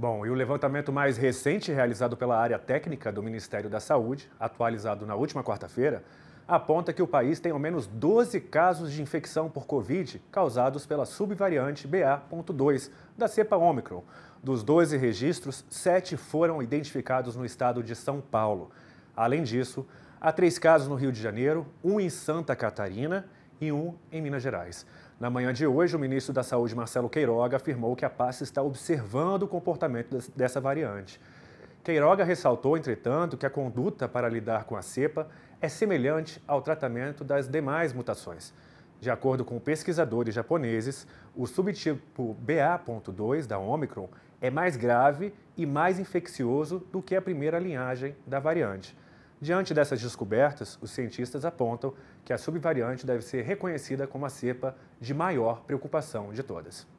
Bom, e o levantamento mais recente realizado pela área técnica do Ministério da Saúde, atualizado na última quarta-feira, aponta que o país tem ao menos 12 casos de infecção por Covid causados pela subvariante BA.2 da cepa Ômicron. Dos 12 registros, 7 foram identificados no estado de São Paulo. Além disso, há três casos no Rio de Janeiro, um em Santa Catarina e um em Minas Gerais. Na manhã de hoje, o ministro da Saúde, Marcelo Queiroga, afirmou que a pasta está observando o comportamento dessa variante. Queiroga ressaltou, entretanto, que a conduta para lidar com a cepa é semelhante ao tratamento das demais mutações. De acordo com pesquisadores japoneses, o subtipo BA.2 da Omicron é mais grave e mais infeccioso do que a primeira linhagem da variante. Diante dessas descobertas, os cientistas apontam que a subvariante deve ser reconhecida como a cepa de maior preocupação de todas.